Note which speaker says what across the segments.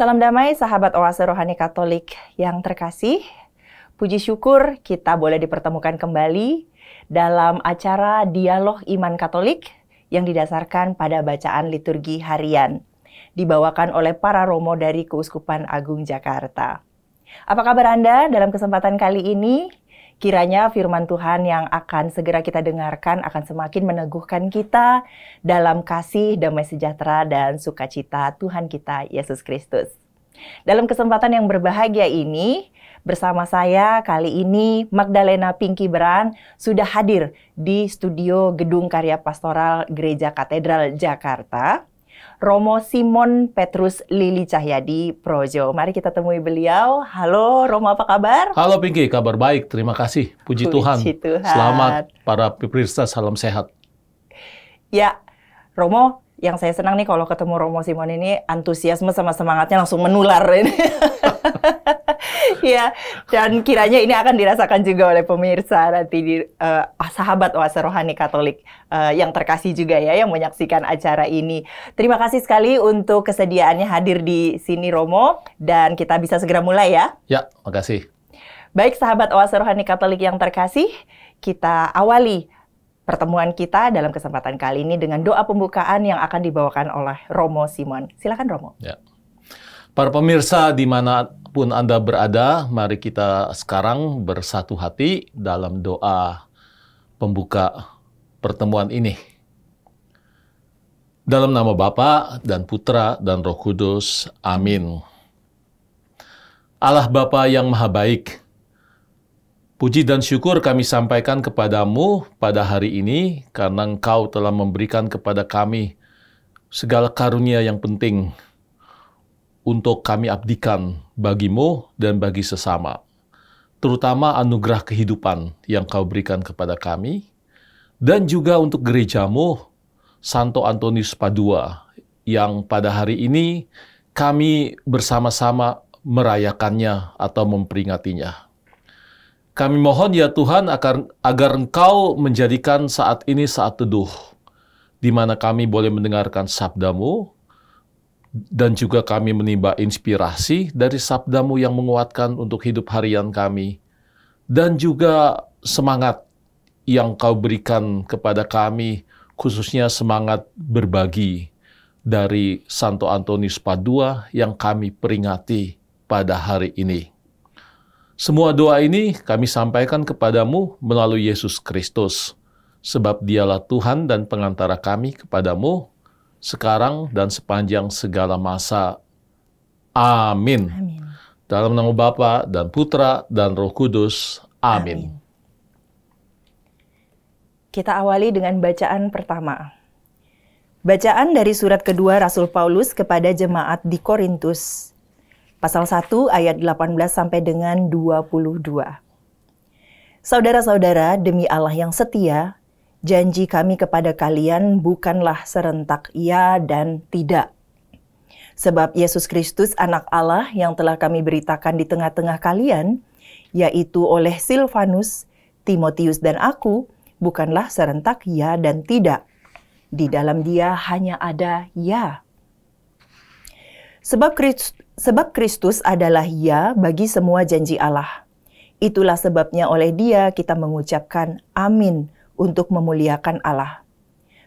Speaker 1: Salam damai sahabat Oase Rohani Katolik yang terkasih. Puji syukur kita boleh dipertemukan kembali dalam acara Dialog Iman Katolik yang didasarkan pada bacaan liturgi harian dibawakan oleh para romo dari Keuskupan Agung Jakarta. Apa kabar Anda dalam kesempatan kali ini? Kiranya firman Tuhan yang akan segera kita dengarkan akan semakin meneguhkan kita dalam kasih, damai sejahtera, dan sukacita Tuhan kita, Yesus Kristus. Dalam kesempatan yang berbahagia ini, bersama saya kali ini Magdalena Pinky Beran sudah hadir di studio Gedung Karya Pastoral Gereja Katedral Jakarta Romo Simon Petrus Lili Cahyadi Projo. Mari kita temui beliau. Halo Romo, apa kabar? Halo
Speaker 2: Pinky, kabar baik. Terima kasih. Puji, Puji Tuhan. Tuhan. Selamat para pemirsa, salam sehat.
Speaker 1: Ya, Romo, yang saya senang nih kalau ketemu Romo Simon ini antusiasme sama semangatnya langsung menular ini. ya, dan kiranya ini akan dirasakan juga oleh pemirsa nanti di uh, sahabat Oase Rohani Katolik uh, yang terkasih juga ya yang menyaksikan acara ini. Terima kasih sekali untuk kesediaannya hadir di sini Romo dan kita bisa segera mulai ya.
Speaker 2: Ya, makasih.
Speaker 1: Baik sahabat Oase Rohani Katolik yang terkasih, kita awali pertemuan kita dalam kesempatan kali ini dengan doa pembukaan yang akan dibawakan oleh Romo Simon. Silakan Romo. Ya.
Speaker 2: Para pemirsa di mana pun Anda berada, mari kita sekarang bersatu hati dalam doa pembuka pertemuan ini. Dalam nama Bapa dan Putra dan Roh Kudus. Amin. Allah Bapa yang Maha Baik, Puji dan syukur kami sampaikan kepadamu pada hari ini karena engkau telah memberikan kepada kami segala karunia yang penting untuk kami abdikan bagimu dan bagi sesama. Terutama anugerah kehidupan yang kau berikan kepada kami dan juga untuk gerejamu Santo Antonius Padua yang pada hari ini kami bersama-sama merayakannya atau memperingatinya. Kami mohon ya Tuhan agar, agar Engkau menjadikan saat ini saat teduh, di mana kami boleh mendengarkan sabdamu, dan juga kami menimba inspirasi dari sabdamu yang menguatkan untuk hidup harian kami, dan juga semangat yang kau berikan kepada kami, khususnya semangat berbagi dari Santo Antonius Padua yang kami peringati pada hari ini. Semua doa ini kami sampaikan kepadamu melalui Yesus Kristus, sebab dialah Tuhan dan pengantara kami kepadamu, sekarang dan sepanjang segala masa. Amin. Amin. Dalam nama Bapa dan Putra dan Roh Kudus. Amin. Amin.
Speaker 1: Kita awali dengan bacaan pertama. Bacaan dari surat kedua Rasul Paulus kepada jemaat di Korintus Pasal 1 ayat 18 sampai dengan 22. Saudara-saudara, demi Allah yang setia, janji kami kepada kalian bukanlah serentak ya dan tidak. Sebab Yesus Kristus anak Allah yang telah kami beritakan di tengah-tengah kalian, yaitu oleh Silvanus, Timotius dan aku, bukanlah serentak ya dan tidak. Di dalam dia hanya ada ya. Sebab Kristus Sebab Kristus adalah ya bagi semua janji Allah. Itulah sebabnya oleh dia kita mengucapkan amin untuk memuliakan Allah.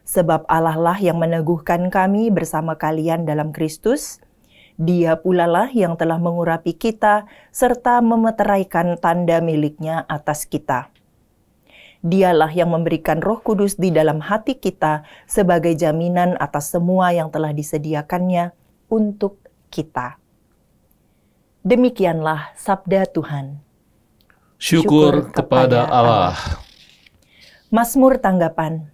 Speaker 1: Sebab Allah lah yang meneguhkan kami bersama kalian dalam Kristus, dia pula lah yang telah mengurapi kita serta memeteraikan tanda miliknya atas kita. Dialah yang memberikan roh kudus di dalam hati kita sebagai jaminan atas semua yang telah disediakannya untuk kita. Demikianlah sabda Tuhan.
Speaker 2: Syukur, Syukur kepada Allah. Allah.
Speaker 1: Masmur tanggapan.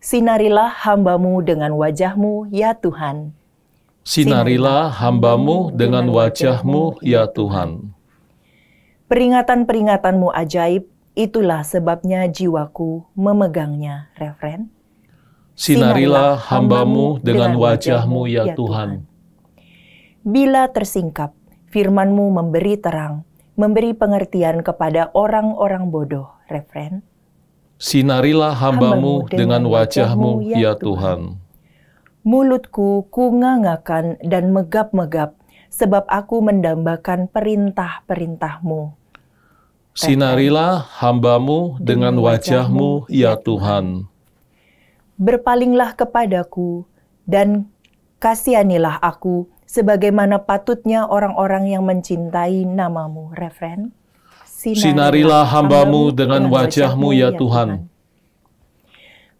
Speaker 1: Sinarilah hambamu dengan wajahmu, ya Tuhan.
Speaker 2: Sinarilah hambamu dengan wajahmu, ya, ya Tuhan.
Speaker 1: Peringatan-peringatanmu ajaib, itulah sebabnya jiwaku memegangnya, Referen.
Speaker 2: Sinarilah hambamu dengan wajahmu, ya, ya Tuhan.
Speaker 1: Bila tersingkap, firmanmu memberi terang, memberi pengertian kepada orang-orang bodoh. Referen.
Speaker 2: Sinarilah hambamu, dengan wajahmu, ya, ya Tuhan.
Speaker 1: Mulutku kungangakan dan megap-megap, sebab aku mendambakan perintah-perintahmu.
Speaker 2: Sinarilah hambamu dengan wajahmu, ya, ya Tuhan.
Speaker 1: Berpalinglah kepadaku, dan kasihanilah aku, sebagaimana patutnya orang-orang yang mencintai namamu. Referen. Sinarilah, Sinarilah hambamu
Speaker 2: dengan wajahmu ya, ya Tuhan.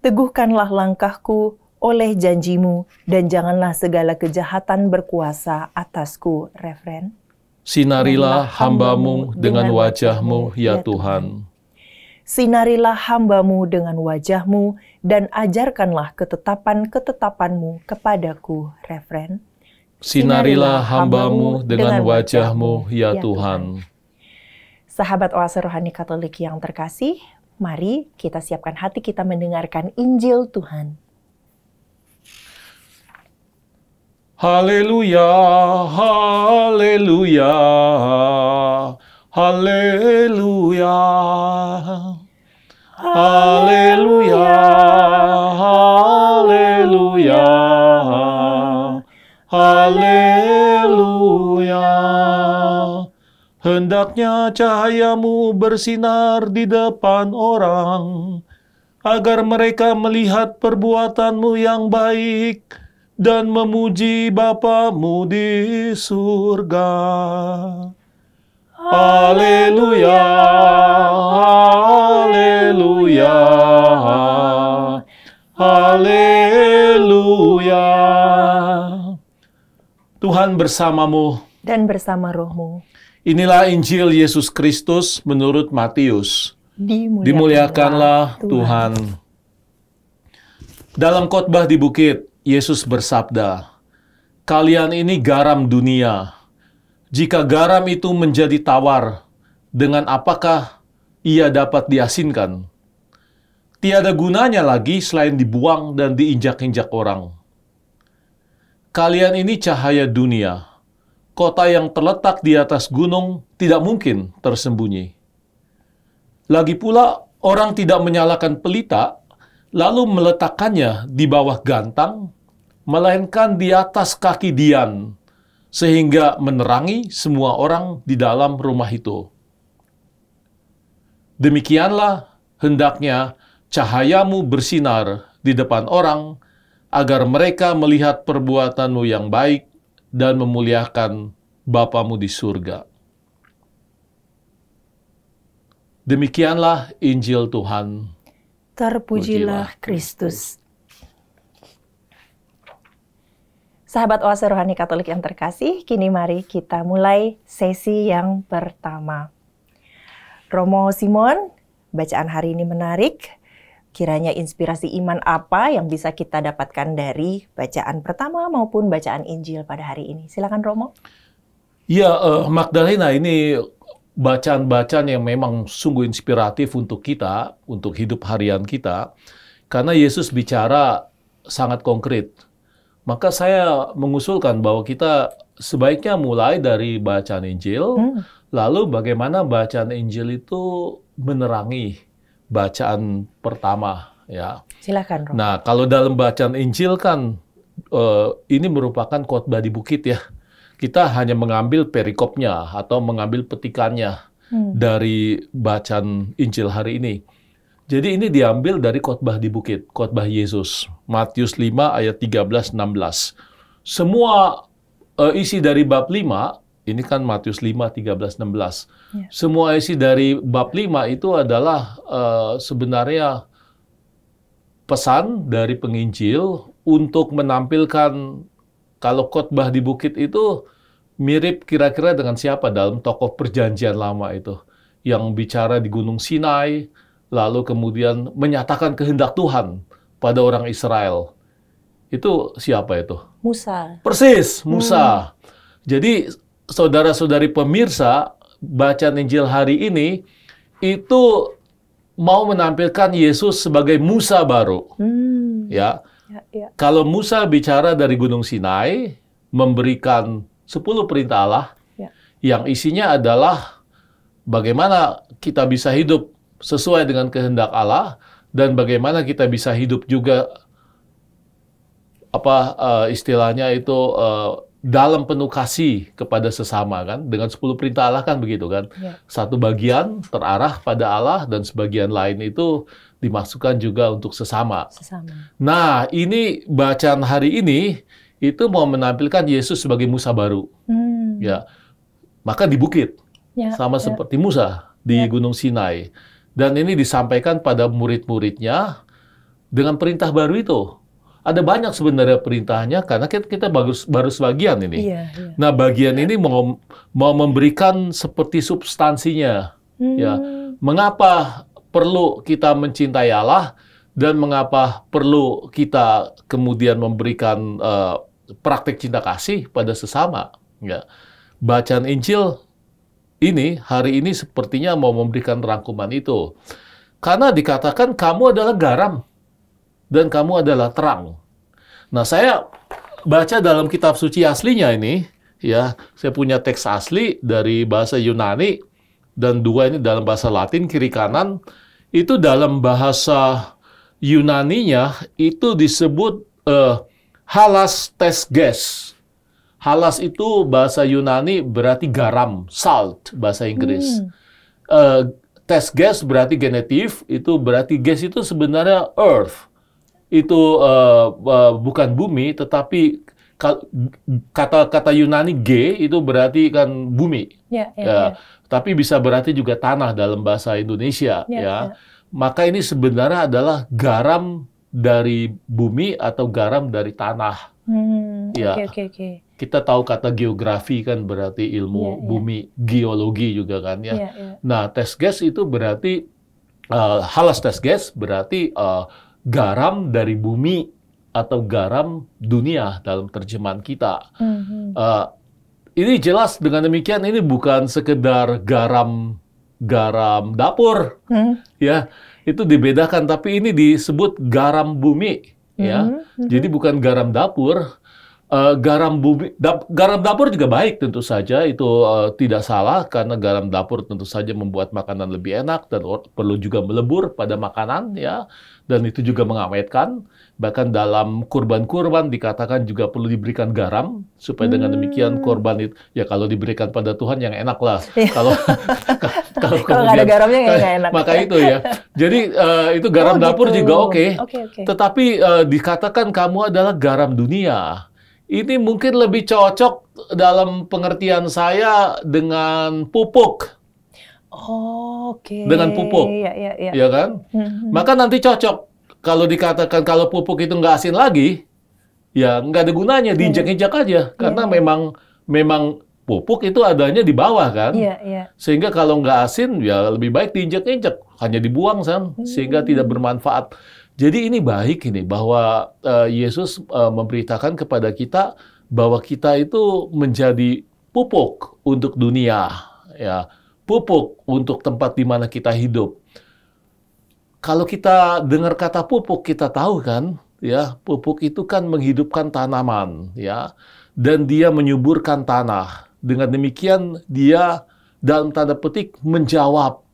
Speaker 1: Teguhkanlah langkahku oleh janjimu dan janganlah segala kejahatan berkuasa atasku. Referen.
Speaker 2: Sinarilah hambamu dengan wajahmu ya, ya Tuhan.
Speaker 1: Sinarilah hambamu dengan wajahmu dan ajarkanlah ketetapan-ketetapanmu kepadaku. Referen.
Speaker 2: Sinarilah hambamu dengan wajahmu, ya, ya Tuhan.
Speaker 1: Sahabat Oase Rohani Katolik yang terkasih, mari kita siapkan hati kita mendengarkan Injil Tuhan.
Speaker 2: Haleluya, haleluya, haleluya. Haleluya, haleluya. Hendaknya cahayamu bersinar di depan orang, agar mereka melihat perbuatanmu yang baik dan memuji Bapamu di surga. Haleluya, haleluya, haleluya. Tuhan bersamamu
Speaker 1: dan bersama rohmu.
Speaker 2: Inilah Injil Yesus Kristus menurut Matius. Dimuliakanlah, Dimuliakanlah Tuhan. Tuhan. Dalam khotbah di bukit, Yesus bersabda, "Kalian ini garam dunia. Jika garam itu menjadi tawar, dengan apakah ia dapat diasinkan? Tiada gunanya lagi selain dibuang dan diinjak-injak orang. Kalian ini cahaya dunia." kota yang terletak di atas gunung tidak mungkin tersembunyi. Lagi pula, orang tidak menyalakan pelita, lalu meletakkannya di bawah gantang, melainkan di atas kaki Dian, sehingga menerangi semua orang di dalam rumah itu. Demikianlah hendaknya cahayamu bersinar di depan orang, agar mereka melihat perbuatanmu yang baik dan memuliakan Bapamu di surga. Demikianlah Injil Tuhan.
Speaker 1: Terpujilah Kristus. Sahabat Oase Rohani Katolik yang terkasih, kini mari kita mulai sesi yang pertama. Romo Simon, bacaan hari ini menarik. Kiranya inspirasi iman apa yang bisa kita dapatkan dari bacaan pertama maupun bacaan Injil pada hari ini? Silakan Romo.
Speaker 2: Ya, uh, Magdalena ini bacaan-bacaan yang memang sungguh inspiratif untuk kita, untuk hidup harian kita. Karena Yesus bicara sangat konkret. Maka saya mengusulkan bahwa kita sebaiknya mulai dari bacaan Injil, hmm. lalu bagaimana bacaan Injil itu menerangi bacaan pertama ya. Silakan. Rob. Nah, kalau dalam bacaan Injil kan uh, ini merupakan khotbah di bukit ya. Kita hanya mengambil perikopnya atau mengambil petikannya hmm. dari bacaan Injil hari ini. Jadi ini diambil dari khotbah di bukit, khotbah Yesus. Matius 5 ayat 13 16. Semua uh, isi dari bab 5 ini kan Matius 5, 13, 16. Yeah. Semua isi dari bab 5 itu adalah uh, sebenarnya pesan dari penginjil untuk menampilkan kalau khotbah di bukit itu mirip kira-kira dengan siapa dalam tokoh perjanjian lama itu yang bicara di Gunung Sinai lalu kemudian menyatakan kehendak Tuhan pada orang Israel. Itu siapa itu? Musa. Persis, Musa. Hmm. Jadi saudara-saudari pemirsa baca Injil hari ini itu mau menampilkan Yesus sebagai Musa baru.
Speaker 3: Hmm. Ya. Ya, ya.
Speaker 2: Kalau Musa bicara dari Gunung Sinai memberikan 10 perintah Allah ya. yang isinya adalah bagaimana kita bisa hidup sesuai dengan kehendak Allah dan bagaimana kita bisa hidup juga apa uh, istilahnya itu uh, dalam penuh kasih kepada sesama kan dengan 10 perintah Allah kan begitu kan ya. satu bagian terarah pada Allah dan sebagian lain itu dimasukkan juga untuk sesama. sesama. Nah ini bacaan hari ini itu mau menampilkan Yesus sebagai Musa baru hmm. ya maka di bukit
Speaker 3: ya, sama ya. seperti
Speaker 2: Musa di ya. Gunung Sinai dan ini disampaikan pada murid-muridnya dengan perintah baru itu ada banyak sebenarnya perintahnya karena kita, kita bagus, baru sebagian ini. Iya, iya. Nah bagian ini mau, mau memberikan seperti substansinya. Ya. Hmm. Ya, mengapa perlu kita mencintai Allah dan mengapa perlu kita kemudian memberikan uh, eh, praktek cinta kasih pada sesama? Ya, bacaan Injil ini hari ini sepertinya mau memberikan rangkuman itu. Karena dikatakan kamu adalah garam dan kamu adalah terang. Nah, saya baca dalam kitab suci aslinya ini, ya, saya punya teks asli dari bahasa Yunani dan dua ini dalam bahasa Latin kiri kanan. Itu dalam bahasa Yunaninya itu disebut uh, halas tes ges. Halas itu bahasa Yunani berarti garam, salt bahasa Inggris. Hmm. Uh, tes gas berarti genetif, itu berarti gas itu sebenarnya earth itu uh, uh, bukan bumi, tetapi kata-kata Yunani G itu berarti kan bumi. Ya, ya, ya, ya. Tapi bisa berarti juga tanah dalam bahasa Indonesia. Ya, ya. ya. Maka ini sebenarnya adalah garam dari bumi atau garam dari tanah.
Speaker 3: Hmm, ya. Okay, okay, okay.
Speaker 2: Kita tahu kata geografi kan berarti ilmu yeah, ya. bumi, geologi juga kan ya. Yeah, yeah. Nah, tes gas itu berarti uh, halas tes gas berarti uh, garam dari bumi atau garam dunia dalam terjemahan kita. Mm-hmm. Uh, ini jelas dengan demikian ini bukan sekedar garam garam dapur, mm. ya itu dibedakan. Tapi ini disebut garam bumi,
Speaker 3: ya. hmm ya. Jadi
Speaker 2: bukan garam dapur. Uh, garam bumi, da- garam dapur juga baik tentu saja itu uh, tidak salah karena garam dapur tentu saja membuat makanan lebih enak dan perlu juga melebur pada makanan ya dan itu juga mengawetkan. Bahkan dalam kurban-kurban dikatakan juga perlu diberikan garam supaya dengan demikian hmm. korban itu ya kalau diberikan pada Tuhan yang enak lah. Iya. kalau kalau kemudian ada garamnya nggak enak. Ya. Maka itu ya. Jadi uh, itu garam oh, dapur gitu. juga oke. Okay. Okay, okay. Tetapi uh, dikatakan kamu adalah garam dunia. Ini mungkin lebih cocok dalam pengertian saya dengan pupuk
Speaker 3: Oke. Okay. Dengan pupuk. Iya, iya, iya. Ya kan? Mm-hmm. Maka
Speaker 2: nanti cocok. Kalau dikatakan kalau pupuk itu nggak asin lagi, ya nggak ada gunanya. Iya. Diinjak-injak aja. Iya. Karena yeah. memang memang pupuk itu adanya di bawah kan. Iya, iya. Sehingga kalau nggak asin, ya lebih baik diinjak-injak. Hanya dibuang, Sam. Hmm. Sehingga tidak bermanfaat. Jadi ini baik ini bahwa uh, Yesus uh, memberitakan kepada kita bahwa kita itu menjadi pupuk untuk dunia ya pupuk untuk tempat di mana kita hidup. Kalau kita dengar kata pupuk, kita tahu kan, ya, pupuk itu kan menghidupkan tanaman, ya, dan dia menyuburkan tanah. Dengan demikian, dia dalam tanda petik menjawab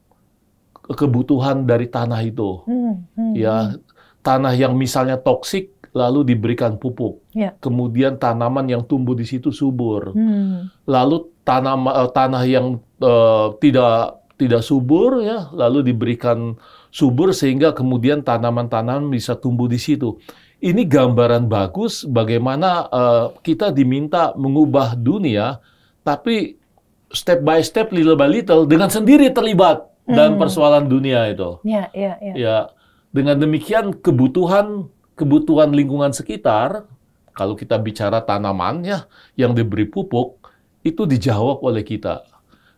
Speaker 2: kebutuhan dari tanah itu.
Speaker 3: Hmm, hmm, ya,
Speaker 2: hmm. tanah yang misalnya toksik lalu diberikan pupuk. Ya. Kemudian tanaman yang tumbuh di situ subur. Hmm. Lalu tanam uh, eh, tanah yang uh, tidak tidak subur ya, lalu diberikan subur sehingga kemudian tanaman-tanaman bisa tumbuh di situ. Ini gambaran bagus bagaimana uh, kita diminta mengubah dunia tapi step by step little by little dengan sendiri terlibat hmm. dalam persoalan dunia itu.
Speaker 3: Ya, ya, ya.
Speaker 2: ya dengan demikian kebutuhan kebutuhan lingkungan sekitar, kalau kita bicara tanamannya yang diberi pupuk, itu dijawab oleh kita.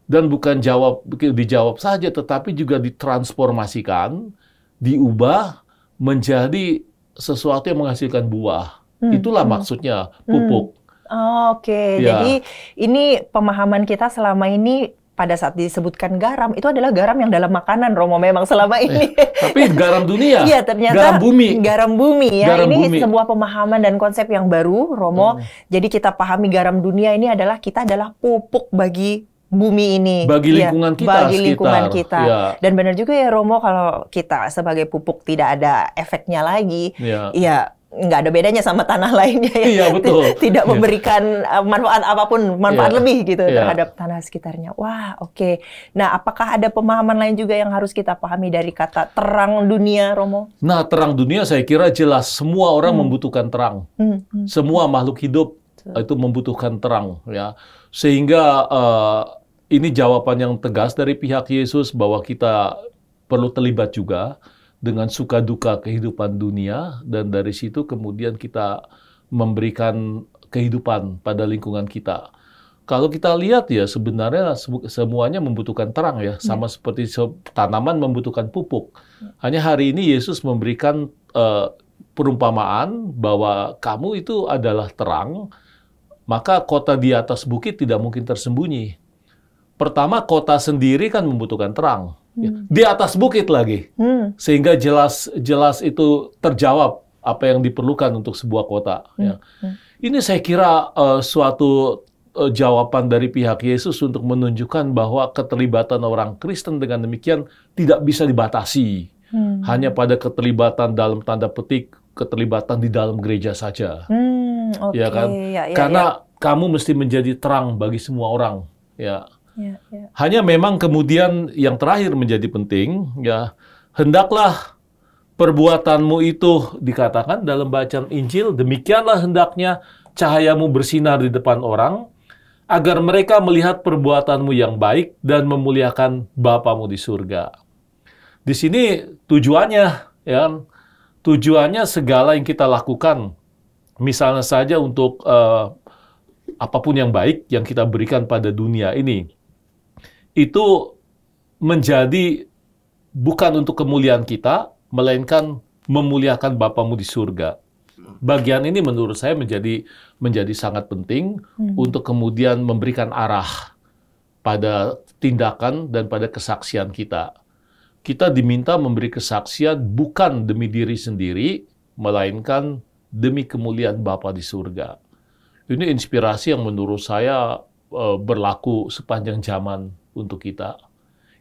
Speaker 2: Dan bukan jawab dijawab saja, tetapi juga ditransformasikan, diubah menjadi sesuatu yang menghasilkan buah. Hmm. Itulah hmm. maksudnya hmm. pupuk.
Speaker 1: Hmm. Oh, Oke, okay. ya. jadi ini pemahaman kita selama ini pada saat disebutkan garam itu adalah garam yang dalam makanan Romo memang selama eh, ini. Eh,
Speaker 2: tapi garam dunia. Iya ternyata garam bumi.
Speaker 1: Garam bumi ya. Garam ini bumi. sebuah pemahaman dan konsep yang baru Romo. Hmm. Jadi kita pahami garam dunia ini adalah kita adalah pupuk bagi bumi ini. Bagi iya, lingkungan ya, kita. Bagi lingkungan kita. Ya. Dan benar juga ya Romo kalau kita sebagai pupuk tidak ada efeknya lagi. Iya. ya nggak ada bedanya sama tanah lainnya ya. Iya betul. Tidak iya. memberikan eh, manfaat apapun, manfaat yeah. lebih gitu yeah. terhadap tanah sekitarnya. Wah, oke. Okay. Nah, apakah ada pemahaman lain juga yang harus kita pahami dari kata terang dunia, Romo?
Speaker 2: Nah, terang dunia saya kira jelas semua orang hmm. membutuhkan terang. Hmm. Hmm. Semua makhluk hidup so. itu membutuhkan terang ya. Sehingga uh, ini jawaban yang tegas dari pihak Yesus bahwa kita perlu terlibat juga dengan suka duka kehidupan dunia dan dari situ kemudian kita memberikan kehidupan pada lingkungan kita. Kalau kita lihat ya sebenarnya semuanya membutuhkan terang ya, ya. sama seperti tanaman membutuhkan pupuk. Hanya hari ini Yesus memberikan uh, perumpamaan bahwa kamu itu adalah terang, maka kota di atas bukit tidak mungkin tersembunyi. Pertama, kota sendiri kan membutuhkan terang Ya, hmm. Di atas bukit lagi. Hmm. Sehingga jelas jelas itu terjawab apa yang diperlukan untuk sebuah kota. Hmm. Ya. Hmm. Ini saya kira uh, suatu uh, jawaban dari pihak Yesus untuk menunjukkan bahwa keterlibatan orang Kristen dengan demikian tidak bisa dibatasi hmm. hanya pada keterlibatan dalam tanda petik keterlibatan di dalam gereja saja.
Speaker 3: Hmm, okay. Ya kan? Ya, ya, Karena
Speaker 2: ya. kamu mesti menjadi terang bagi semua orang, ya. Ya, ya. Hanya memang kemudian yang terakhir menjadi penting, ya hendaklah perbuatanmu itu dikatakan dalam bacaan Injil, demikianlah hendaknya cahayamu bersinar di depan orang, agar mereka melihat perbuatanmu yang baik dan memuliakan Bapamu di surga. Di sini tujuannya, ya, tujuannya segala yang kita lakukan, misalnya saja untuk uh, apapun yang baik yang kita berikan pada dunia ini itu menjadi bukan untuk kemuliaan kita, melainkan memuliakan Bapamu di surga. Bagian ini menurut saya menjadi menjadi sangat penting hmm. untuk kemudian memberikan arah pada tindakan dan pada kesaksian kita. Kita diminta memberi kesaksian bukan demi diri sendiri, melainkan demi kemuliaan Bapa di surga. Ini inspirasi yang menurut saya eh, berlaku sepanjang zaman untuk kita.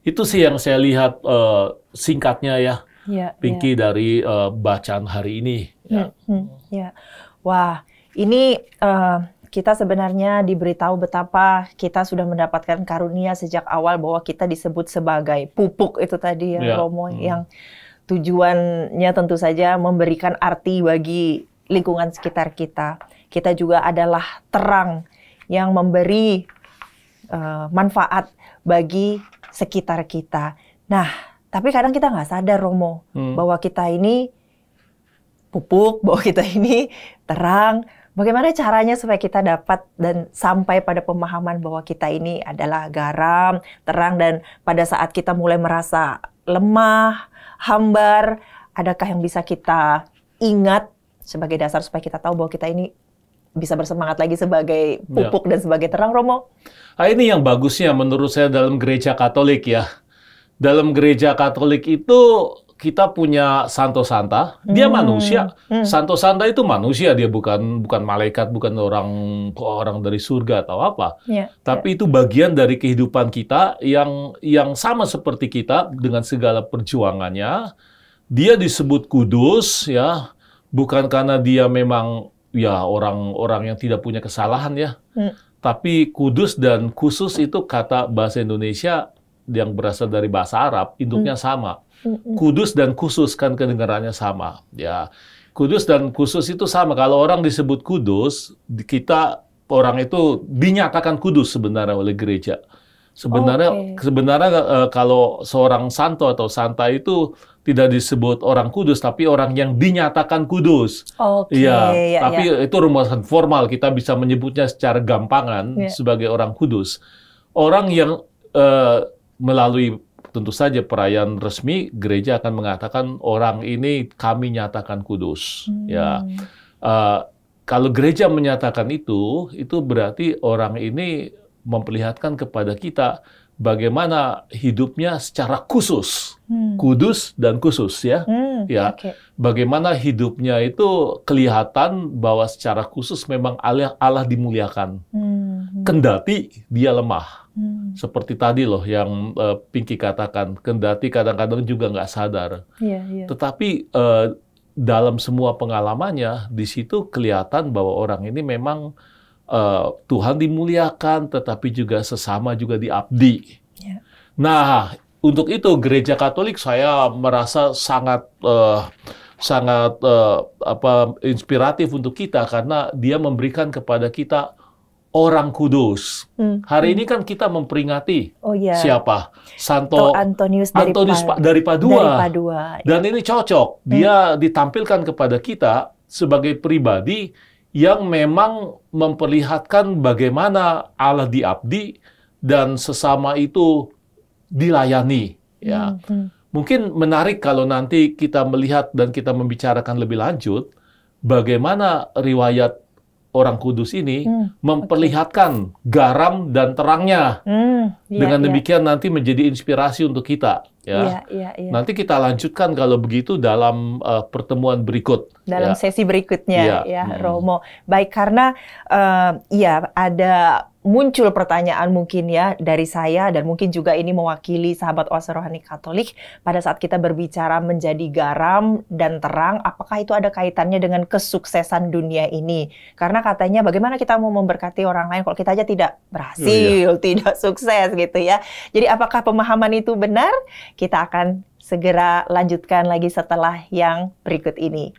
Speaker 2: Itu sih yang saya lihat uh, singkatnya ya, ya, ya. Pinky ya. dari uh, bacaan hari ini.
Speaker 1: Ya. Hmm, hmm, ya, wah ini uh, kita sebenarnya diberitahu betapa kita sudah mendapatkan karunia sejak awal bahwa kita disebut sebagai pupuk itu tadi ya, ya. Romo hmm. yang tujuannya tentu saja memberikan arti bagi lingkungan sekitar kita. Kita juga adalah terang yang memberi uh, manfaat bagi sekitar kita. Nah, tapi kadang kita nggak sadar Romo hmm. bahwa kita ini pupuk, bahwa kita ini terang. Bagaimana caranya supaya kita dapat dan sampai pada pemahaman bahwa kita ini adalah garam, terang dan pada saat kita mulai merasa lemah, hambar, adakah yang bisa kita ingat sebagai dasar supaya kita tahu bahwa kita ini bisa bersemangat lagi sebagai ya. pupuk ya. dan sebagai terang Romo.
Speaker 2: Nah, ini yang bagusnya menurut saya dalam gereja Katolik ya. Dalam gereja Katolik itu kita punya Santo Santa, dia hmm. manusia. Hmm. Santo Santa itu manusia, dia bukan bukan malaikat, bukan orang orang dari surga atau apa.
Speaker 3: Ya. Tapi
Speaker 2: ya. itu bagian dari kehidupan kita yang yang sama seperti kita dengan segala perjuangannya. Dia disebut kudus ya, bukan karena dia memang ya orang-orang yang tidak punya kesalahan ya. Hmm. Tapi kudus dan khusus itu kata bahasa Indonesia yang berasal dari bahasa Arab, induknya hmm. sama.
Speaker 3: Hmm, hmm. Kudus
Speaker 2: dan khusus kan kedengarannya sama. Ya, kudus dan khusus itu sama. Kalau orang disebut kudus, kita orang itu dinyatakan kudus sebenarnya oleh gereja. Sebenarnya okay. sebenarnya e, kalau seorang santo atau santa itu tidak disebut orang kudus tapi orang yang dinyatakan kudus.
Speaker 3: Oke. Okay, iya, ya, ya, tapi ya.
Speaker 2: itu rumusan formal kita bisa menyebutnya secara gampangan ya. sebagai orang kudus. Orang yang e, melalui tentu saja perayaan resmi gereja akan mengatakan orang ini kami nyatakan kudus hmm. ya E, kalau gereja menyatakan itu itu berarti orang ini memperlihatkan kepada kita bagaimana hidupnya secara khusus, hmm. kudus dan khusus ya, hmm, ya. Okay. Bagaimana hidupnya itu kelihatan bahwa secara khusus memang Allah, Allah dimuliakan,
Speaker 3: hmm.
Speaker 2: kendati dia lemah. Hmm. Seperti tadi loh yang uh, Pinky katakan, kendati kadang-kadang juga nggak sadar. Yeah, yeah. Tetapi uh, dalam semua pengalamannya di situ kelihatan bahwa orang ini memang uh, Tuhan dimuliakan, tetapi juga sesama juga diabdi. Yeah. Nah, untuk itu gereja Katolik saya merasa sangat uh, sangat uh, apa inspiratif untuk kita karena dia memberikan kepada kita orang kudus.
Speaker 1: Hmm. Hari hmm. ini
Speaker 2: kan kita memperingati oh, yeah. siapa? Santo
Speaker 1: Antonius, Antonius dari, pa dari Padua. Dari Padua
Speaker 2: Dan iya. ini cocok. Dia hmm. ditampilkan kepada kita sebagai pribadi yang memang memperlihatkan bagaimana Allah diabdi dan sesama itu dilayani
Speaker 3: ya. Hmm, hmm.
Speaker 2: Mungkin menarik kalau nanti kita melihat dan kita membicarakan lebih lanjut bagaimana riwayat orang Kudus ini hmm, memperlihatkan okay. garam dan terangnya.
Speaker 3: Hmm, Yeah, Dengan iya. demikian
Speaker 2: nanti menjadi inspirasi untuk kita. Ya. Yeah,
Speaker 1: yeah, yeah. Nanti
Speaker 2: kita lanjutkan kalau begitu dalam uh, pertemuan berikut. Dalam ya. sesi
Speaker 1: berikutnya, ya, ya hmm. Romo. Baik karena uh, ya ada muncul pertanyaan mungkin ya dari saya dan mungkin juga ini mewakili sahabat Oase Rohani Katolik pada saat kita berbicara menjadi garam dan terang apakah itu ada kaitannya dengan kesuksesan dunia ini karena katanya bagaimana kita mau memberkati orang lain kalau kita aja tidak berhasil oh, iya. tidak sukses gitu ya jadi apakah pemahaman itu benar kita akan segera lanjutkan lagi setelah yang berikut ini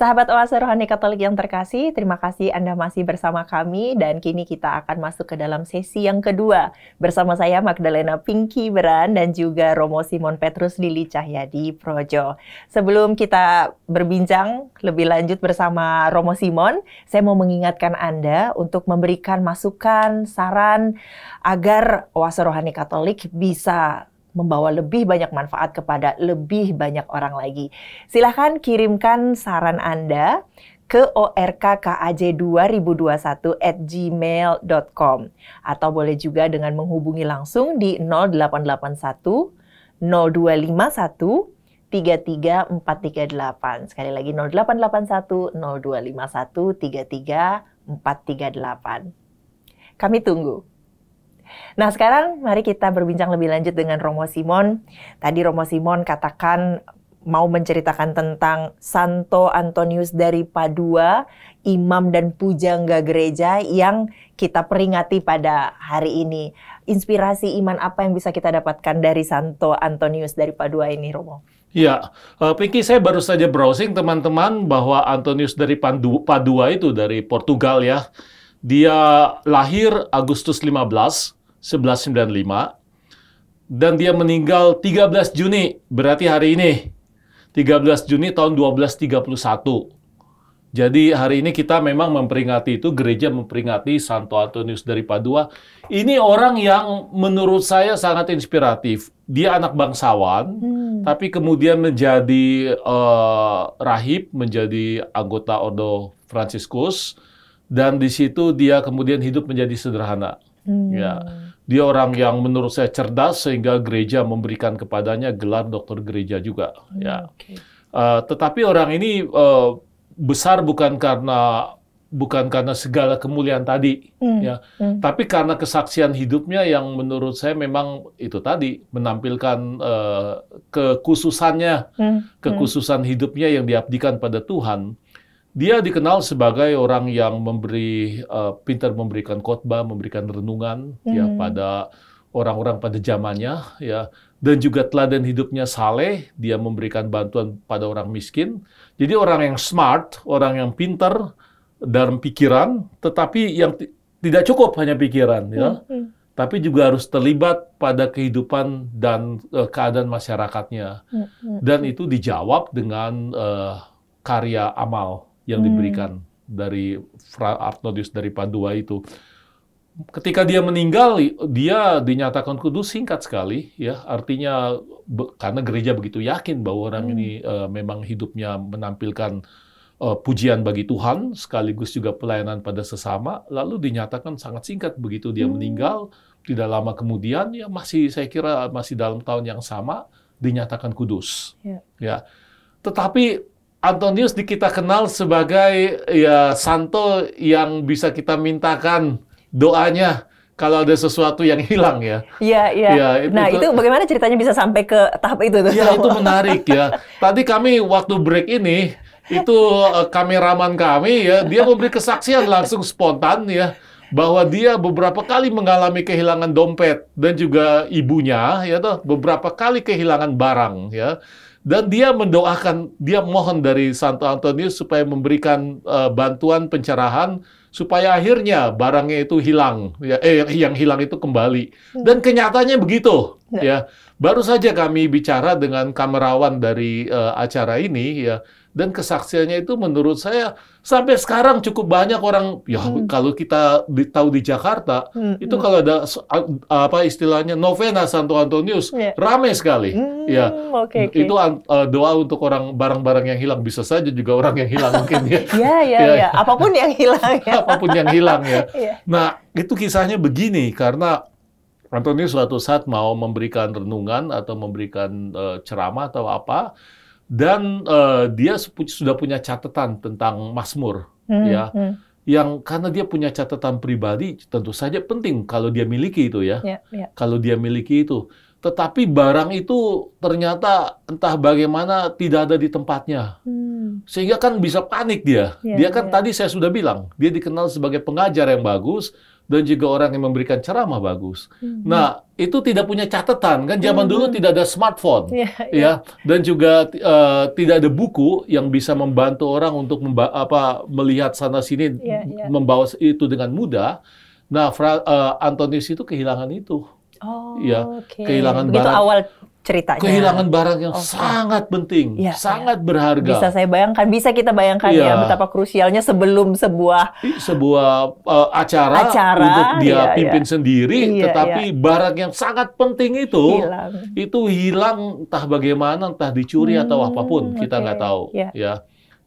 Speaker 1: Sahabat Oase Rohani Katolik yang terkasih, terima kasih Anda masih bersama kami dan kini kita akan masuk ke dalam sesi yang kedua bersama saya Magdalena Pinky Beran dan juga Romo Simon Petrus Lili Cahyadi Projo. Sebelum kita berbincang lebih lanjut bersama Romo Simon, saya mau mengingatkan Anda untuk memberikan masukan, saran agar Oase Rohani Katolik bisa membawa lebih banyak manfaat kepada lebih banyak orang lagi. Silahkan kirimkan saran Anda ke orkkaj2021 at gmail.com atau boleh juga dengan menghubungi langsung di 0881 0251 33438. Sekali lagi 0881 0251 33438. Kami tunggu. Nah sekarang mari kita berbincang lebih lanjut dengan Romo Simon. Tadi Romo Simon katakan mau menceritakan tentang Santo Antonius dari Padua, imam dan pujangga gereja yang kita peringati pada hari ini. Inspirasi iman apa yang bisa kita dapatkan dari Santo Antonius dari Padua ini, Romo?
Speaker 2: Ya, uh, Pinky saya baru saja browsing teman-teman bahwa Antonius dari Pandu, Padua itu dari Portugal ya. Dia lahir Agustus 15 1195 dan dia meninggal 13 Juni, berarti hari ini. 13 Juni tahun 1231. Jadi hari ini kita memang memperingati itu, gereja memperingati Santo Antonius dari Padua. Ini orang yang menurut saya sangat inspiratif. Dia anak bangsawan, hmm. tapi kemudian menjadi uh, rahib, menjadi anggota Ordo Franciscus, dan di situ dia kemudian hidup menjadi sederhana. Hmm. Ya. Dia orang yang menurut saya cerdas sehingga gereja memberikan kepadanya gelar dokter gereja juga. Hmm, ya. Okay. Uh, eh, tetapi orang ini uh, besar bukan karena bukan karena segala kemuliaan tadi,
Speaker 3: hmm, ya, hmm.
Speaker 2: tapi karena kesaksian hidupnya yang menurut saya memang itu tadi menampilkan uh, kekhususannya,
Speaker 3: hmm, hmm. kekhususan
Speaker 2: hmm. hidupnya yang diabdikan pada Tuhan. Dia dikenal sebagai orang yang memberi uh, pintar memberikan khotbah, memberikan renungan ya, hmm. ya pada orang-orang pada zamannya ya dan juga teladan hidupnya saleh, dia memberikan bantuan pada orang miskin. Jadi orang yang smart, orang yang pintar dalam pikiran, tetapi yang tidak cukup hanya pikiran ya. Hmm, hmm. Tapi juga harus terlibat pada kehidupan dan uh, keadaan masyarakatnya, hmm. hmm dan hmm. itu dijawab dengan uh, karya amal yang hmm. diberikan dari Fra Arnodius dari Padua itu. Ketika dia meninggal, dia dinyatakan kudus singkat sekali, ya artinya karena gereja begitu yakin bahwa orang hmm. ini uh, memang hidupnya menampilkan uh, pujian bagi Tuhan, sekaligus juga pelayanan pada sesama, lalu dinyatakan sangat singkat begitu dia hmm. meninggal. Tidak lama kemudian, ya masih saya kira masih dalam tahun yang sama dinyatakan kudus. yeah. ya. Tetapi Antonius di kita kenal sebagai ya santo yang bisa kita mintakan doanya kalau ada sesuatu yang hilang ya.
Speaker 1: Iya, iya. Ya, nah, itu, bagaimana ceritanya bisa sampai ke tahap itu Iya, itu menarik
Speaker 2: ya. Tadi kami waktu break ini itu uh, kameraman kami ya, dia memberi kesaksian langsung spontan ya bahwa dia beberapa kali mengalami kehilangan dompet dan juga ibunya ya toh beberapa kali kehilangan barang ya dan dia mendoakan, dia mohon dari Santo Antonius supaya memberikan uh, bantuan pencerahan supaya akhirnya barangnya itu hilang, ya, eh yang hilang itu kembali. Hmm. Dan kenyataannya begitu, ya. ya. Baru saja kami bicara dengan kamerawan dari uh, acara ini, ya dan kesaksiannya itu menurut saya sampai sekarang cukup banyak orang ya hmm. kalau kita di, tahu di Jakarta
Speaker 3: hmm. itu hmm. kalau
Speaker 2: ada apa istilahnya novena Santo Antonius yeah. ramai sekali hmm. ya okay, okay. itu uh, doa untuk orang barang-barang yang hilang bisa saja juga orang yang hilang mungkin ya ya, ya, ya ya,
Speaker 1: apapun yang hilang ya apapun yang hilang ya. ya
Speaker 2: nah itu kisahnya begini karena Antonius suatu saat mau memberikan renungan atau memberikan uh, ceramah atau apa dan uh, dia sudah punya catatan tentang Mazmur hmm, ya hmm. yang karena dia punya catatan pribadi tentu saja penting kalau dia miliki itu ya yeah, yeah. kalau dia miliki itu tetapi barang itu ternyata entah bagaimana tidak ada di tempatnya hmm. sehingga kan bisa panik dia yeah, dia kan yeah. tadi saya sudah bilang dia dikenal sebagai pengajar yang bagus dan juga orang yang memberikan ceramah bagus
Speaker 3: hmm. nah
Speaker 2: itu tidak punya catatan kan zaman hmm. dulu tidak ada smartphone
Speaker 3: yeah, yeah. ya iya.
Speaker 2: dan juga uh, tidak ada buku yang bisa membantu orang untuk memba apa melihat sana sini yeah, yeah. membawa itu dengan mudah nah Fra uh, Antonius itu kehilangan itu Oh, ya, okay. kehilangan Begitu barang. awal
Speaker 1: ceritanya. Kehilangan barang yang okay. sangat penting, ya, sangat ya. berharga. Bisa saya bayangkan, bisa kita bayangkan ya, ya betapa krusialnya sebelum sebuah sebuah
Speaker 2: uh, acara, acara untuk dia ya, pimpin ya. sendiri, ya, tetapi ya. barang yang sangat penting itu hilang. itu hilang entah bagaimana, entah dicuri hmm, atau apapun kita nggak okay. tahu. Ya. ya.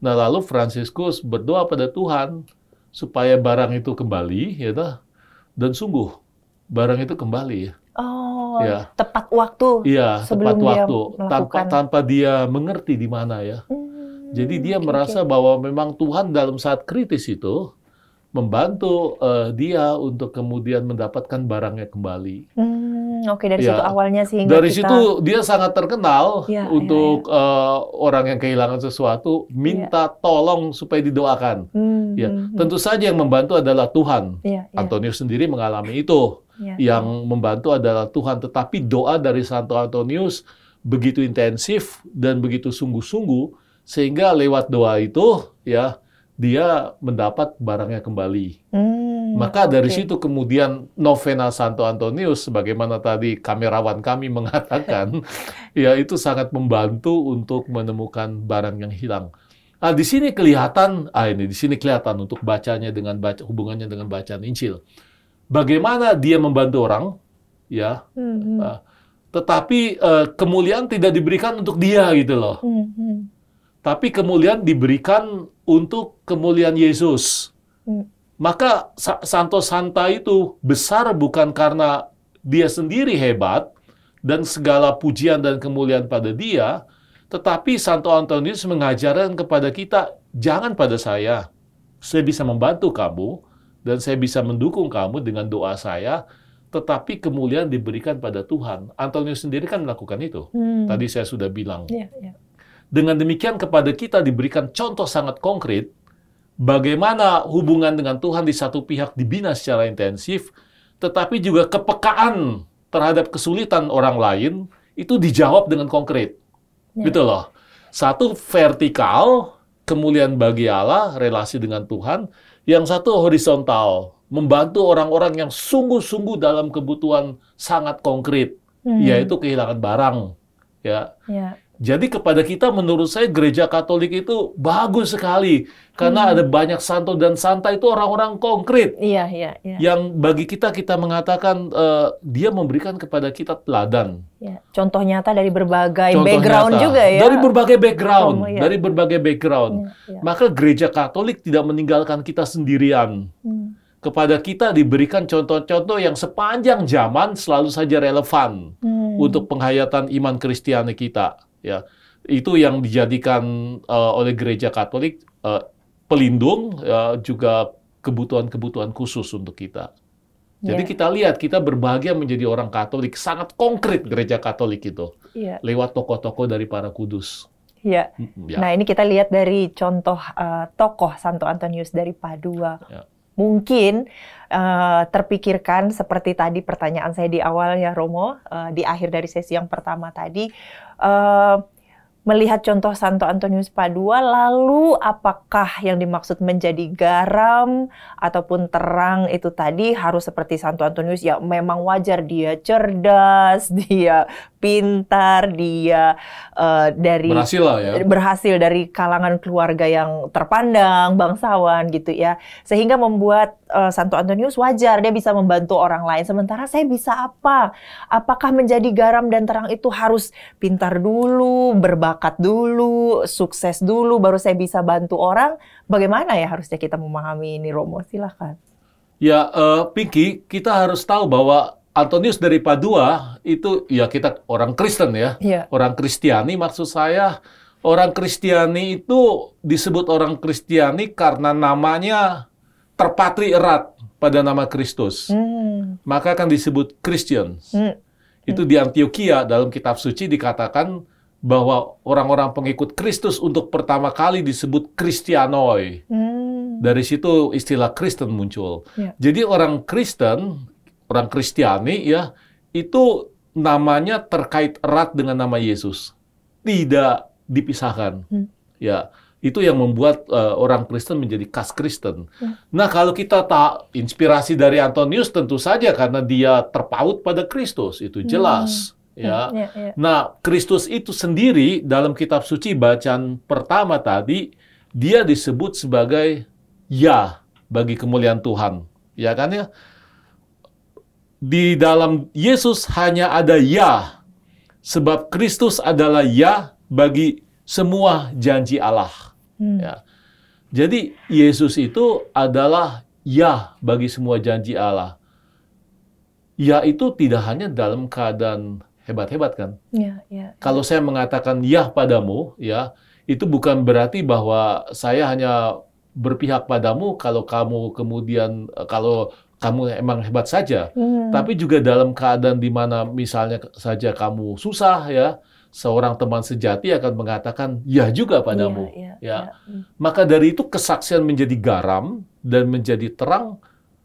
Speaker 2: Nah lalu Franciscus berdoa pada Tuhan supaya barang itu kembali, ya dan sungguh barang itu kembali. Ya.
Speaker 1: Oh Oh, ya. tepat waktu. Iya, tepat waktu. Dia tanpa
Speaker 2: tanpa dia mengerti di mana ya. Hmm, Jadi dia okay, merasa okay. bahwa memang Tuhan dalam saat kritis itu membantu uh, dia untuk kemudian mendapatkan barangnya kembali.
Speaker 1: Hmm, Oke okay, dari ya. situ awalnya sehingga dari kita... situ
Speaker 2: dia sangat terkenal ya, untuk ya, ya. Uh, orang yang kehilangan sesuatu minta ya. tolong supaya didoakan. Hmm, ya hmm, tentu hmm. saja yang membantu adalah Tuhan. Ya, ya. sendiri mengalami itu yeah. Yang membantu adalah Tuhan. Tetapi doa dari Santo Antonius begitu intensif dan begitu sungguh-sungguh sehingga lewat doa itu ya dia mendapat barangnya kembali.
Speaker 3: Mm, Maka dari situ
Speaker 2: kemudian novena Santo Antonius, sebagaimana tadi kamerawan kami mengatakan, ya itu sangat membantu untuk menemukan barang yang hilang. Nah, di sini kelihatan, ah ini di sini kelihatan untuk bacanya dengan baca hubungannya dengan bacaan Injil bagaimana dia membantu orang, ya.
Speaker 3: Hmm. Uh,
Speaker 2: tetapi uh, kemuliaan tidak diberikan untuk dia gitu loh.
Speaker 3: Hmm.
Speaker 2: Tapi kemuliaan diberikan untuk kemuliaan Yesus. Hmm. Maka Santo Santa itu besar bukan karena dia sendiri hebat dan segala pujian dan kemuliaan pada dia, tetapi Santo Antonius mengajarkan kepada kita, jangan pada saya, saya bisa membantu kamu, dan saya bisa mendukung kamu dengan doa saya, tetapi kemuliaan diberikan pada Tuhan. Antonio sendiri kan melakukan itu. Hmm. Tadi saya sudah bilang. Yeah, yeah. Dengan demikian kepada kita diberikan contoh sangat konkret bagaimana hubungan dengan Tuhan di satu pihak dibina secara intensif, tetapi juga kepekaan terhadap kesulitan orang lain itu dijawab dengan konkret. Yeah. Gitu loh. Satu vertikal kemuliaan bagi Allah, relasi dengan Tuhan, yang satu horizontal, membantu orang-orang yang sungguh-sungguh dalam kebutuhan sangat konkret, hmm. yaitu kehilangan barang. Ya. ya. Jadi kepada kita menurut saya gereja Katolik itu bagus sekali karena hmm. ada banyak santo dan santa itu orang-orang konkret.
Speaker 1: Iya, iya, iya.
Speaker 2: Yang bagi kita kita mengatakan uh, dia memberikan kepada kita teladan.
Speaker 1: Ya. Contoh nyata dari berbagai Contoh background nyata. juga ya. Dari berbagai
Speaker 2: background, oh, iya. dari berbagai background. Iya, iya. Maka gereja Katolik tidak meninggalkan kita sendirian. Hmm. Kepada kita diberikan contoh-contoh yang sepanjang zaman selalu saja relevan
Speaker 3: hmm. untuk
Speaker 2: penghayatan iman Kristiani kita ya itu yang dijadikan uh, oleh gereja Katolik uh, pelindung uh, juga kebutuhan-kebutuhan khusus untuk kita. Jadi yeah. kita lihat kita berbahagia menjadi orang Katolik sangat konkret gereja Katolik itu yeah. lewat tokoh-tokoh dari para kudus. Ya. ya. Nah
Speaker 1: ini kita lihat dari contoh uh, tokoh Santo Antonius dari Padua. Ya. Mungkin uh, terpikirkan seperti tadi pertanyaan saya di awal ya Romo, uh, di akhir dari sesi yang pertama tadi, Eh, melihat contoh Santo Antonius Padua, lalu apakah yang dimaksud menjadi garam ataupun terang itu tadi harus seperti Santo Antonius? Ya memang wajar dia cerdas, dia pintar, dia uh, dari berhasil lah ya. Berhasil dari kalangan keluarga yang terpandang, bangsawan gitu ya. Sehingga membuat uh, Santo Antonius wajar dia bisa membantu orang lain. Sementara saya bisa apa? Apakah menjadi garam dan terang itu harus pintar dulu, berbakat dulu, sukses dulu baru saya bisa bantu orang? Bagaimana ya harusnya kita memahami ini Romo? Silahkan.
Speaker 2: Ya, uh, Pinky, kita harus tahu bahwa Antonius dari Padua itu ya kita orang Kristen ya, ya. orang Kristiani maksud saya. Orang Kristiani itu disebut orang Kristiani karena namanya terpatri erat pada nama Kristus,
Speaker 3: hmm.
Speaker 2: maka akan disebut Christians. Hmm. Itu di Antioquia dalam kitab suci dikatakan bahwa orang-orang pengikut Kristus untuk pertama kali disebut Kristianoi.
Speaker 3: Hmm.
Speaker 2: Dari situ istilah Kristen muncul. Yeah. Jadi orang Kristen, orang Kristiani ya, itu namanya terkait erat dengan nama Yesus. Tidak dipisahkan. Hmm. Ya. Itu yang membuat uh, orang Kristen menjadi khas Kristen. Ya. Nah, kalau kita tak inspirasi dari Antonius tentu saja karena dia terpaut pada Kristus, itu hmm. jelas. Ya. Hmm. Ya. Ya, ya. Nah, Kristus itu sendiri dalam kitab suci bacaan pertama tadi dia disebut sebagai ya bagi kemuliaan Tuhan. Ya kan ya? Di dalam Yesus hanya ada ya sebab Kristus adalah ya bagi semua janji Allah. Hmm. Ya. Jadi Yesus itu adalah ya bagi semua janji Allah. Ya itu tidak hanya dalam keadaan hebat-hebat kan. Ya, ya, ya. Kalau saya mengatakan ya padamu, ya itu bukan berarti bahwa saya hanya berpihak padamu kalau kamu kemudian kalau kamu emang hebat saja, hmm. tapi juga dalam keadaan di mana misalnya saja kamu susah ya, seorang teman sejati akan mengatakan ya juga padamu.
Speaker 3: Iya, iya, ya, ya, ya. ya.
Speaker 2: Maka dari itu kesaksian menjadi garam dan menjadi terang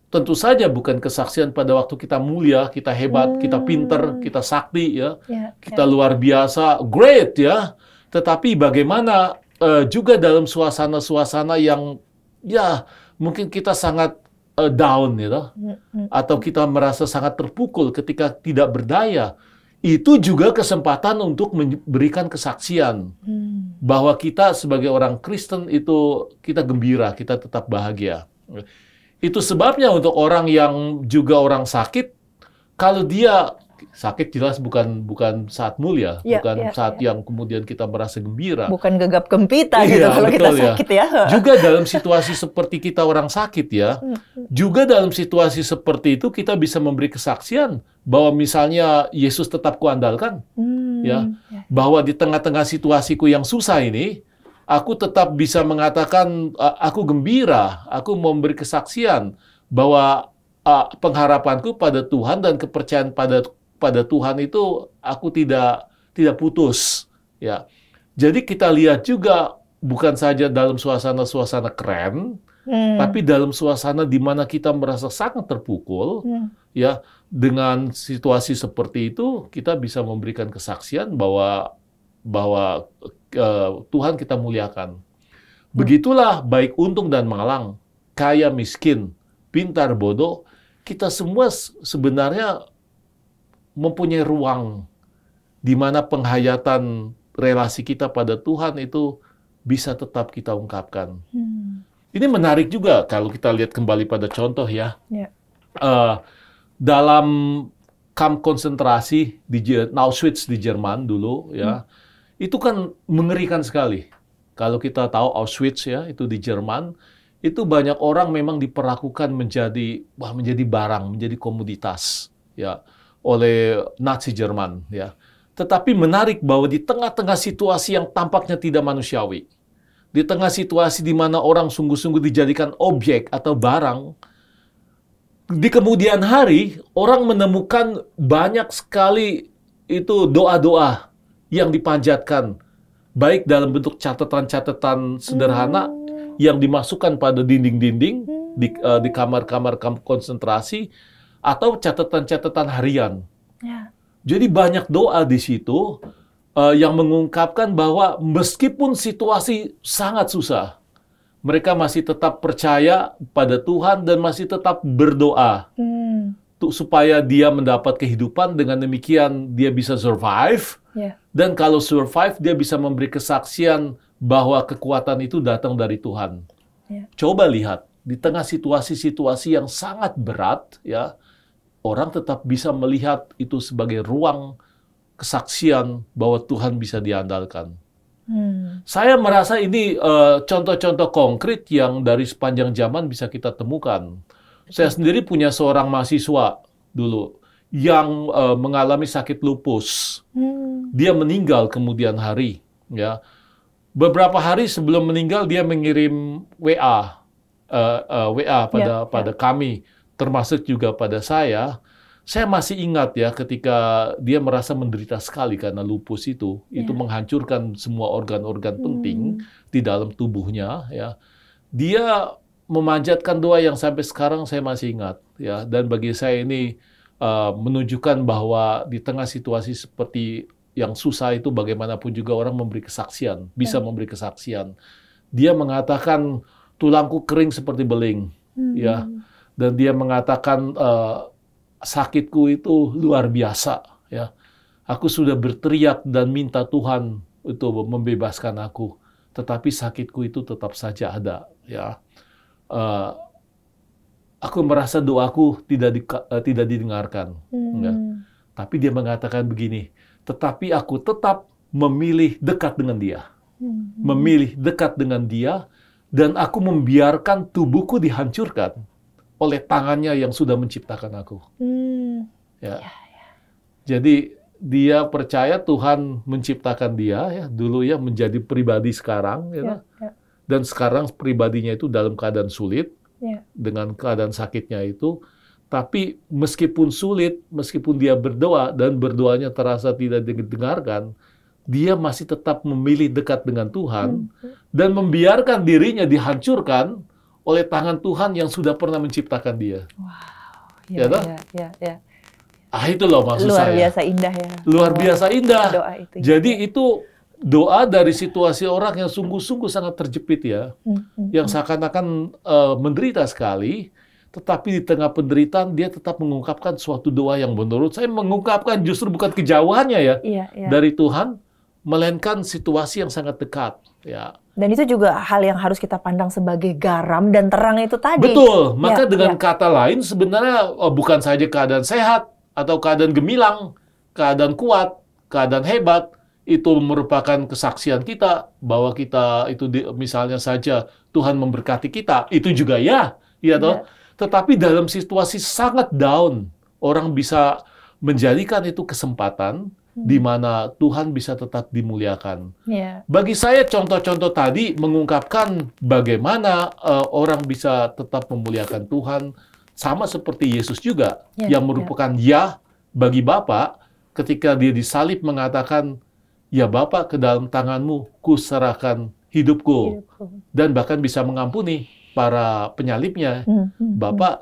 Speaker 2: tentu saja bukan kesaksian pada waktu kita mulia, kita hebat, hmm. kita pinter, kita sakti ya,
Speaker 3: ya, ya. kita ya.
Speaker 2: luar biasa, great ya. Tetapi bagaimana uh, juga dalam suasana-suasana yang ya mungkin kita sangat uh, down gitu, hmm. atau hmm. kita merasa sangat terpukul ketika tidak berdaya itu juga kesempatan untuk memberikan kesaksian hmm. bahwa kita sebagai orang Kristen itu kita gembira, kita tetap bahagia. Itu sebabnya untuk orang yang juga orang sakit, kalau dia sakit jelas bukan bukan saat mulia, ya, bukan ya, saat ya. yang kemudian kita merasa gembira.
Speaker 1: Bukan gegap gempita gitu iya, kalau betul, kita ya. sakit ya.
Speaker 2: Juga dalam situasi seperti kita orang sakit ya, hmm, hmm. juga dalam situasi seperti itu kita bisa memberi kesaksian bahwa misalnya Yesus tetap kuandalkan, hmm, ya, ya, bahwa di tengah-tengah situasiku yang susah ini, aku tetap bisa mengatakan aku gembira, aku memberi kesaksian bahwa pengharapanku pada Tuhan dan kepercayaan pada pada Tuhan itu aku tidak tidak putus ya. Jadi kita lihat juga bukan saja dalam suasana-suasana keren, hmm. tapi dalam suasana di mana kita merasa sangat terpukul, hmm. ya dengan situasi seperti itu kita bisa memberikan kesaksian bahwa bahwa uh, Tuhan kita muliakan. Hmm. Begitulah baik untung dan malang, kaya miskin, pintar bodoh, kita semua sebenarnya mempunyai ruang di mana penghayatan relasi kita pada Tuhan itu bisa tetap kita ungkapkan. Hmm. Ini menarik juga kalau kita lihat kembali pada contoh ya. Yeah. Ya. Uh, dalam kamp konsentrasi di Auschwitz di Jerman dulu ya, hmm. itu kan mengerikan sekali. Kalau kita tahu Auschwitz ya itu di Jerman, itu banyak orang memang diperlakukan menjadi wah menjadi barang, menjadi komoditas ya oleh Nazi Jerman ya. Tetapi menarik bahwa di tengah-tengah situasi yang tampaknya tidak manusiawi, di tengah situasi di mana orang sungguh-sungguh dijadikan objek atau barang, di kemudian hari orang menemukan banyak sekali itu doa-doa yang dipanjatkan baik dalam bentuk catatan-catatan sederhana yang dimasukkan pada dinding-dinding di kamar eh, kamar-kamar konsentrasi atau catatan-catatan harian. Ya. Jadi banyak doa di situ uh, yang mengungkapkan bahwa meskipun situasi sangat susah, mereka masih tetap percaya pada Tuhan dan masih tetap berdoa. Hmm. supaya dia mendapat kehidupan dengan demikian dia bisa survive yeah. dan kalau survive dia bisa memberi kesaksian bahwa kekuatan itu datang dari Tuhan. Yeah. Coba lihat di tengah situasi-situasi yang sangat berat ya orang tetap bisa melihat itu sebagai ruang kesaksian bahwa Tuhan bisa diandalkan. Hmm. Saya merasa ini contoh eh, contoh-contoh konkret yang dari sepanjang zaman bisa kita temukan. Saya sendiri punya seorang mahasiswa dulu yang uh, mengalami sakit lupus. Hmm. Dia meninggal kemudian hari, ya. Beberapa hari sebelum meninggal dia mengirim WA uh, eh, uh, WA pada yeah, ya. pada yeah. kami termasuk juga pada saya, saya masih ingat ya ketika dia merasa menderita sekali karena lupus itu, yeah. itu menghancurkan semua organ-organ hmm. penting di dalam tubuhnya ya. Dia memanjatkan doa yang sampai sekarang saya masih ingat ya dan bagi saya ini uh, menunjukkan bahwa di tengah situasi seperti yang susah itu bagaimanapun juga orang memberi kesaksian, bisa yeah. memberi kesaksian. Dia mengatakan tulangku kering seperti beling hmm. ya dan dia mengatakan e, sakitku itu luar biasa ya aku sudah berteriak dan minta Tuhan itu membebaskan aku tetapi sakitku itu tetap saja ada ya e, aku merasa doaku tidak di, eh, tidak didengarkan hmm. ya. tapi dia mengatakan begini tetapi aku tetap memilih dekat dengan dia
Speaker 3: hmm. memilih
Speaker 2: dekat dengan dia dan aku membiarkan tubuhku dihancurkan oleh tangannya yang sudah menciptakan aku.
Speaker 3: Hmm.
Speaker 2: Ya. Ya, ya. Jadi dia percaya Tuhan menciptakan dia ya dulu ya menjadi pribadi sekarang ya, ya, ya. dan sekarang pribadinya itu dalam keadaan sulit ya. dengan keadaan sakitnya itu tapi meskipun sulit meskipun dia berdoa dan berdoanya terasa tidak didengarkan dia masih tetap memilih dekat dengan Tuhan hmm. dan membiarkan dirinya dihancurkan oleh tangan Tuhan yang sudah pernah menciptakan dia.
Speaker 1: Wow. Ya, ya, ya, ya, ya,
Speaker 2: Ah itu loh maksud Luar saya. Luar biasa indah ya. Luar biasa indah. Doa itu. Ya. Jadi itu doa dari situasi orang yang sungguh-sungguh sangat terjepit ya,
Speaker 3: hmm, hmm yang
Speaker 2: hmm. seakan-akan uh, menderita sekali, tetapi di tengah penderitaan dia tetap mengungkapkan suatu doa yang menurut saya mengungkapkan justru bukan kejauhannya ya, ya, ya. dari Tuhan, melainkan situasi yang sangat dekat ya
Speaker 1: dan itu juga hal yang harus kita pandang sebagai garam dan terang itu tadi betul ya, maka ya, dengan
Speaker 2: ya. kata lain sebenarnya oh, bukan saja keadaan sehat atau keadaan gemilang keadaan kuat keadaan hebat itu merupakan kesaksian kita bahwa kita itu di, misalnya saja Tuhan memberkati kita itu juga ya ya toh ya. tetapi dalam situasi sangat down orang bisa menjadikan itu kesempatan Hmm. di mana Tuhan bisa tetap dimuliakan. Yeah. Bagi saya contoh-contoh tadi mengungkapkan bagaimana uh, orang bisa tetap memuliakan Tuhan sama seperti Yesus juga yeah. yang ya. merupakan yeah. ya bagi Bapa ketika dia disalib mengatakan ya Bapa ke dalam tanganmu kuserahkan hidupku. hidupku dan bahkan bisa mengampuni para penyalibnya. Mm -hmm. hmm, hmm. Bapak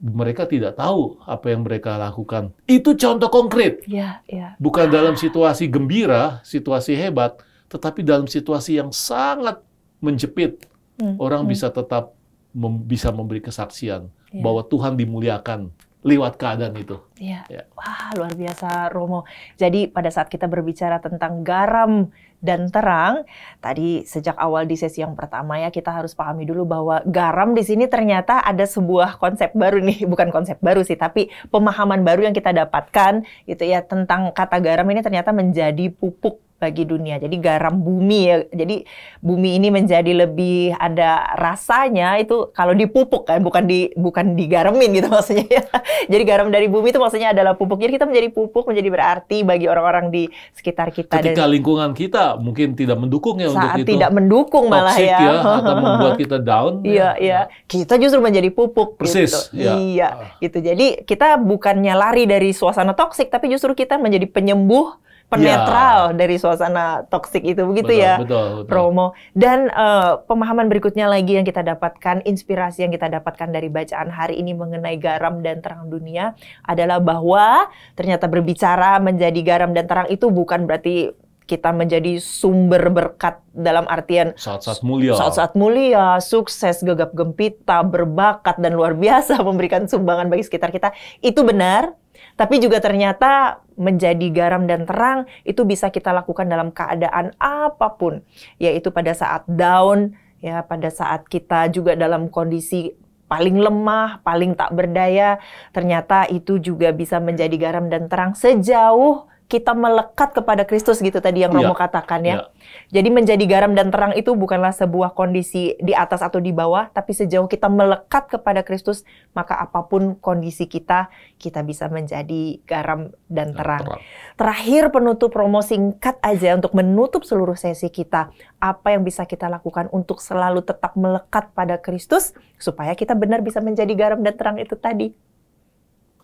Speaker 2: mereka tidak tahu apa yang mereka lakukan. Itu contoh konkret.
Speaker 3: Ya, ya.
Speaker 2: Bukan dalam situasi gembira, situasi hebat, tetapi dalam situasi yang sangat menjepit,
Speaker 1: hmm, orang hmm. bisa
Speaker 2: tetap mem bisa memberi kesaksian ya. bahwa Tuhan dimuliakan lewat keadaan itu.
Speaker 1: Ya. Ya. Wah, luar biasa Romo. Jadi pada saat kita berbicara tentang garam dan terang. Tadi sejak awal di sesi yang pertama ya kita harus pahami dulu bahwa garam di sini ternyata ada sebuah konsep baru nih, bukan konsep baru sih, tapi pemahaman baru yang kita dapatkan gitu ya tentang kata garam ini ternyata menjadi pupuk bagi dunia. Jadi garam bumi ya. Jadi bumi ini menjadi lebih ada rasanya itu kalau dipupuk kan bukan di bukan digaramin gitu maksudnya ya. Jadi garam dari bumi itu maksudnya adalah pupuk. Jadi kita menjadi pupuk menjadi berarti bagi orang-orang di sekitar kita. Ketika dan,
Speaker 2: lingkungan kita mungkin tidak mendukung ya saat untuk itu. tidak
Speaker 1: mendukung malah ya. ya atau membuat kita
Speaker 2: down. Iya,
Speaker 1: ya. iya. Kita justru menjadi pupuk gitu. Persis, gitu. Ya. Iya, ah. gitu. Jadi kita bukannya lari dari suasana toksik tapi justru kita menjadi penyembuh penetral yeah. dari suasana toksik itu begitu betul, ya betul, betul. promo dan uh, pemahaman berikutnya lagi yang kita dapatkan inspirasi yang kita dapatkan dari bacaan hari ini mengenai garam dan terang dunia adalah bahwa ternyata berbicara menjadi garam dan terang itu bukan berarti kita menjadi sumber berkat dalam artian saat-saat mulia, saat-saat mulia, sukses, gegap gempita, berbakat dan luar biasa memberikan sumbangan bagi sekitar kita. Itu benar, tapi juga ternyata menjadi garam dan terang itu bisa kita lakukan dalam keadaan apapun, yaitu pada saat down, ya pada saat kita juga dalam kondisi paling lemah, paling tak berdaya, ternyata itu juga bisa menjadi garam dan terang sejauh kita melekat kepada Kristus gitu tadi yang Romo ya. katakan ya. ya. Jadi menjadi garam dan terang itu bukanlah sebuah kondisi di atas atau di bawah, tapi sejauh kita melekat kepada Kristus, maka apapun kondisi kita, kita bisa menjadi garam dan terang. Dan terang. Terakhir penutup Romo singkat aja untuk menutup seluruh sesi kita, apa yang bisa kita lakukan untuk selalu tetap melekat pada Kristus supaya kita benar bisa menjadi garam dan terang itu tadi.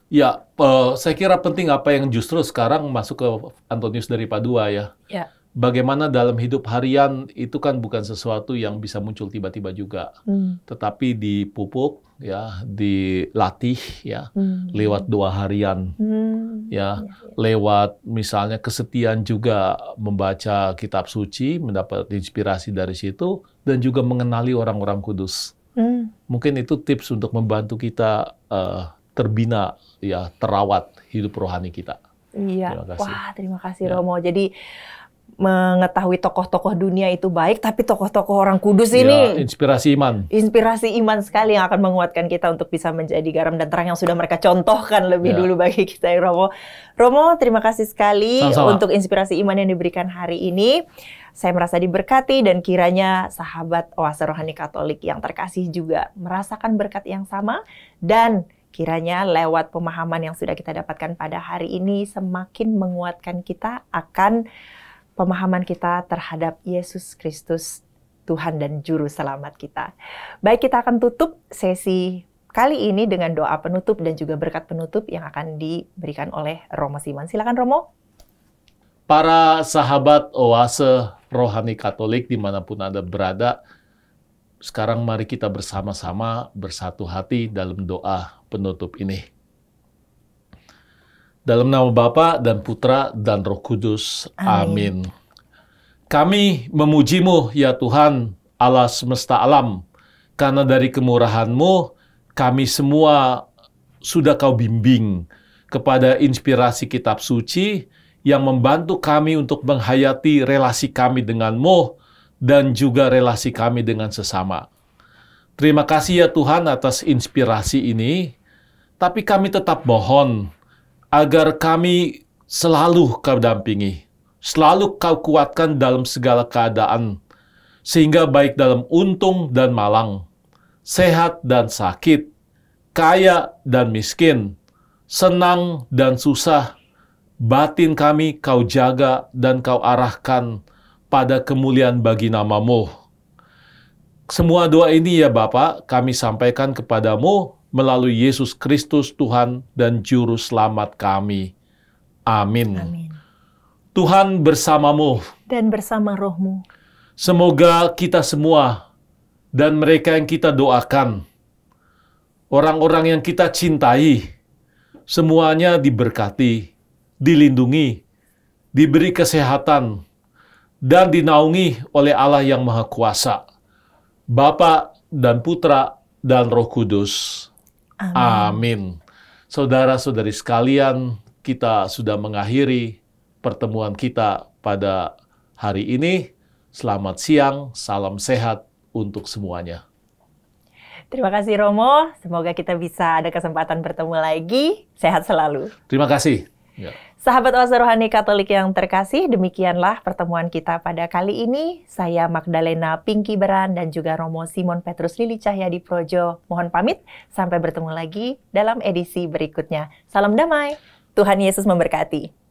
Speaker 2: Ya, uh, saya kira penting apa yang justru sekarang masuk ke Antonius dari Padua ya. ya. Bagaimana dalam hidup harian itu kan bukan sesuatu yang bisa muncul tiba-tiba juga, hmm. tetapi dipupuk ya, dilatih ya, hmm. lewat doa harian
Speaker 3: hmm.
Speaker 2: ya, ya, ya, lewat misalnya kesetiaan juga membaca kitab suci, mendapat inspirasi dari situ dan juga mengenali orang-orang kudus. Hmm. Mungkin itu tips untuk membantu kita. Uh, terbina ya terawat hidup rohani kita.
Speaker 1: Iya. Terima kasih. Wah, terima kasih ya. Romo. Jadi mengetahui tokoh-tokoh dunia itu baik, tapi tokoh-tokoh orang kudus ya, ini
Speaker 2: inspirasi iman,
Speaker 1: inspirasi iman sekali yang akan menguatkan kita untuk bisa menjadi garam dan terang yang sudah mereka contohkan lebih ya. dulu bagi kita, ya, Romo. Romo, terima kasih sekali Sama-sama. untuk inspirasi iman yang diberikan hari ini. Saya merasa diberkati dan kiranya sahabat Oase Rohani Katolik yang terkasih juga merasakan berkat yang sama dan Kiranya lewat pemahaman yang sudah kita dapatkan pada hari ini semakin menguatkan kita akan pemahaman kita terhadap Yesus Kristus Tuhan dan Juru Selamat kita. Baik kita akan tutup sesi kali ini dengan doa penutup dan juga berkat penutup yang akan diberikan oleh Romo Siman. Silakan Romo.
Speaker 2: Para sahabat oase rohani katolik dimanapun Anda berada, sekarang mari kita bersama-sama bersatu hati dalam doa penutup ini. Dalam nama Bapa dan Putra dan Roh Kudus. Amin. Amin. Kami memujimu ya Tuhan Allah semesta alam, karena dari kemurahanmu kami semua sudah Kau bimbing kepada inspirasi kitab suci yang membantu kami untuk menghayati relasi kami denganmu dan juga relasi kami dengan sesama. Terima kasih ya Tuhan atas inspirasi ini, tapi kami tetap mohon agar kami selalu kau dampingi, selalu kau kuatkan dalam segala keadaan, sehingga baik dalam untung dan malang, sehat dan sakit, kaya dan miskin, senang dan susah, batin kami kau jaga dan kau arahkan pada kemuliaan bagi namamu. Semua doa ini ya Bapa, kami sampaikan kepadamu melalui Yesus Kristus Tuhan dan Juru Selamat kami. Amin. Amin. Tuhan bersamamu.
Speaker 1: Dan bersama rohmu.
Speaker 2: Semoga kita semua dan mereka yang kita doakan, orang-orang yang kita cintai, semuanya diberkati, dilindungi, diberi kesehatan, dan dinaungi oleh Allah yang Maha Kuasa, Bapa dan Putra dan Roh Kudus. Amin. Saudara-saudari sekalian, kita sudah mengakhiri pertemuan kita pada hari ini. Selamat siang, salam sehat untuk semuanya.
Speaker 1: Terima kasih Romo, semoga kita bisa ada kesempatan bertemu lagi. Sehat selalu.
Speaker 2: Terima kasih. Ya.
Speaker 1: Sahabat Oase Rohani Katolik yang terkasih, demikianlah pertemuan kita pada kali ini. Saya Magdalena Pinky Beran dan juga Romo Simon Petrus Lili Cahyadi Projo. Mohon pamit, sampai bertemu lagi dalam edisi berikutnya. Salam damai, Tuhan Yesus memberkati.